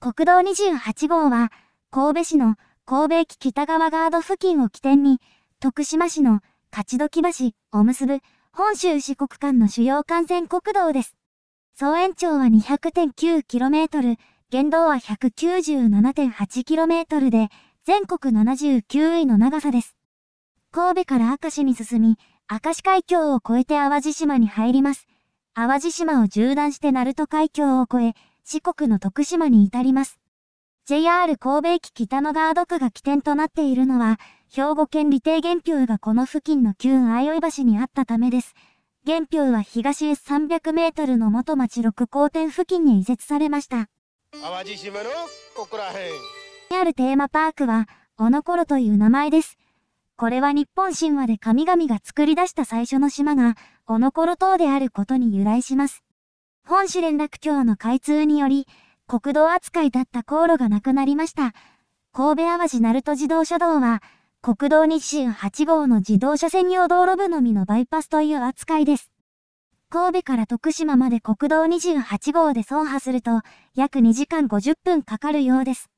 国道28号は、神戸市の神戸駅北側ガード付近を起点に、徳島市の勝時橋を結ぶ本州四国間の主要幹線国道です。総延長は 200.9km、原道は 197.8km で、全国79位の長さです。神戸から明石に進み、明石海峡を越えて淡路島に入ります。淡路島を縦断して鳴門海峡を越え、四国の徳島に至ります。JR 神戸駅北のガード区が起点となっているのは、兵庫県理定原標がこの付近の旧相生橋にあったためです。原標は東へ300メートルの元町六甲店付近に移設されました。淡路島のここら辺。にあるテーマパークは、おのころという名前です。これは日本神話で神々が作り出した最初の島が、おのころ島であることに由来します。本市連絡橋の開通により、国道扱いだった航路がなくなりました。神戸淡路鳴門自動車道は、国道28号の自動車専用道路部のみのバイパスという扱いです。神戸から徳島まで国道28号で走破すると、約2時間50分かかるようです。